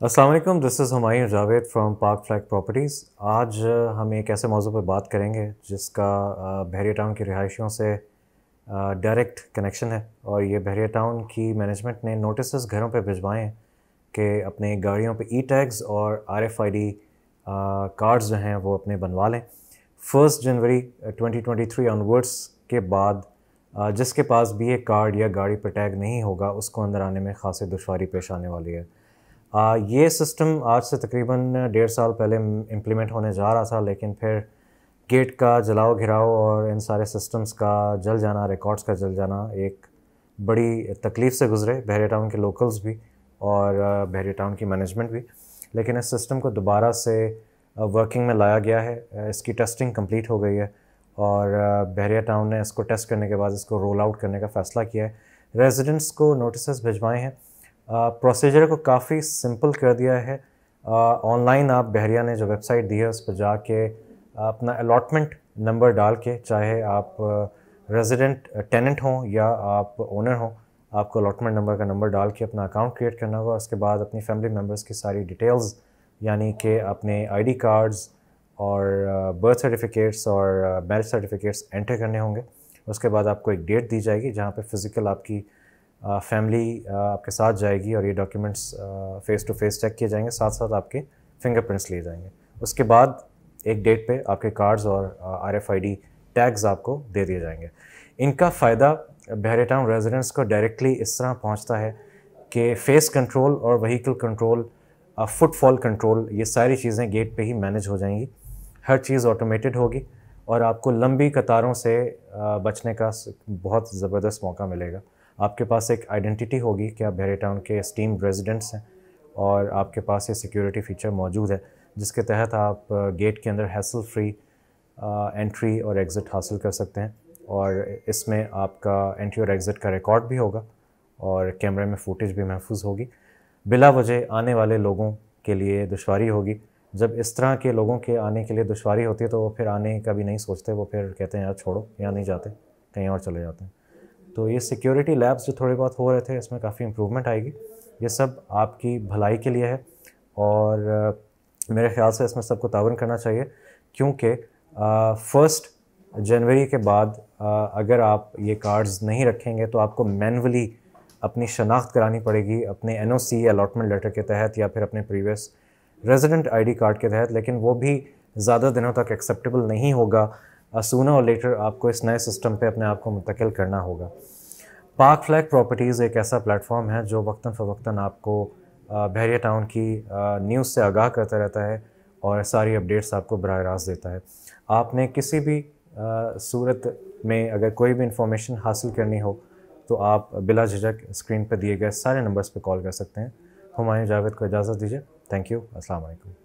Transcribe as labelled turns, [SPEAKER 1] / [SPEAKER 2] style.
[SPEAKER 1] Aslam this is Humayun Javed from Park Flack Properties आज हम एक ऐसे मौजू पर बात करेंगे जिसका बहरिया टाउन की रिहाइशियों से डायरेक्ट कनेक्शन है और ये बहरिया टाउन की मैनेजमेंट ने नोटिस घरों पर भिजवाए हैं कि अपने गाड़ियों पर ई टैग्स और R F I D cards जो हैं वो अपने बनवा लें फर्स्ट जनवरी 2023 ऑनवर्ड्स के बाद uh, जिसके पास भी एक कार्ड या गाड़ी पर टैग नहीं होगा उसको अंदर आने में ख़ास दुशारी पेश आने वाली है आ, uh, ये सिस्टम आज से तकरीबन डेढ़ साल पहले इम्प्लीमेंट होने जा रहा था लेकिन फिर गेट का जलाओ घिराओ और इन सारे सिस्टम्स का जल जाना रिकॉर्ड्स का जल जाना एक बड़ी तकलीफ़ से गुजरे बहरे टाउन के लोकल्स भी और uh, बहरे टाउन की मैनेजमेंट भी लेकिन इस सिस्टम को दोबारा से वर्किंग में लाया गया है इसकी टेस्टिंग कंप्लीट हो गई है और बहरिया टाउन ने इसको टेस्ट करने के बाद इसको रोल आउट करने का फ़ैसला किया है रेजिडेंट्स को नोटिस भिजवाए हैं प्रोसीजर को काफ़ी सिंपल कर दिया है ऑनलाइन आप बहरिया ने जो वेबसाइट दी है उस पर जाके अपना अलॉटमेंट नंबर डाल के चाहे आप रेजिडेंट टेनेंट हों या आप ओनर हों आपको अलॉटमेंट नंबर का नंबर डाल के अपना अकाउंट क्रिएट करना होगा उसके बाद अपनी फैमिली मेम्बर्स की सारी डिटेल्स यानी कि अपने आईडी कार्ड्स और बर्थ सर्टिफिकेट्स और मैरिज सर्टिफिकेट्स एंटर करने होंगे उसके बाद आपको एक डेट दी जाएगी जहाँ पे फ़िज़िकल आपकी फैमिली आपके साथ जाएगी और ये documents face to face check किए जाएंगे साथ साथ आपके फिंगरप्रिंट्स लिए जाएंगे उसके बाद एक डेट पे आपके कार्ड्स और आर डी टैग्स आपको दे दिए जाएंगे इनका फ़ायदा बहरे टाउन रेजिडेंट्स को डायरेक्टली इस तरह पहुँचता है कि फ़ेस कंट्रोल और वहीकल कंट्रोल फुटफॉल कंट्रोल ये सारी चीज़ें गेट पे ही मैनेज हो जाएंगी हर चीज़ ऑटोमेटेड होगी और आपको लंबी कतारों से बचने का बहुत ज़बरदस्त मौका मिलेगा आपके पास एक आइडेंटिटी होगी कि आप बहरे टाउन के स्टीम रेजिडेंट्स हैं और आपके पास ये सिक्योरिटी फ़ीचर मौजूद है जिसके तहत आप गेट के अंदर हैसल फ्री एंट्री और एग्ज़िट हासिल कर सकते हैं और इसमें आपका एंट्री और एग्ज़िट का रिकॉर्ड भी होगा और कैमरे में फुटेज भी महफूज होगी बिला वजह आने वाले लोगों के लिए दुशारी होगी जब इस तरह के लोगों के आने के लिए दुशारी होती है तो वो फिर आने का भी नहीं सोचते वो फिर कहते हैं यार छोड़ो यहाँ नहीं जाते कहीं और चले जाते हैं तो ये सिक्योरिटी लैब्स जो थोड़े बहुत हो रहे थे इसमें काफ़ी इम्प्रूवमेंट आएगी ये सब आपकी भलाई के लिए है और मेरे ख्याल से इसमें सबको तावन करना चाहिए क्योंकि फ़र्स्ट जनवरी के बाद आ, अगर आप ये कार्ड्स नहीं रखेंगे तो आपको मैनुअली अपनी शनाख्त करानी पड़ेगी अपने N O C allotment letter के तहत या फिर अपने प्रीवियस रेजिडेंट आईडी कार्ड के तहत लेकिन वो भी ज़्यादा दिनों तक एक्सेप्टेबल नहीं होगा सूना और लेटर आपको इस नए सिस्टम पे अपने आप को मुंतकिल करना होगा पार्क फ्लैग प्रॉपर्टीज़ एक ऐसा प्लेटफॉर्म है जो वक्ता फ़वक्ता आपको बहरिया टाउन की न्यूज़ से आगाह करता रहता है और सारी अपडेट्स आपको बरह रास्त देता है आपने किसी भी सूरत में अगर कोई भी इंफॉर्मेशन हासिल करनी हो तो आप बिला झिझक स्क्रीन पर दिए गए सारे नंबर्स पर कॉल कर सकते हैं हमारे जावेद को इजाज़त दीजिए थैंक यू अस्सलाम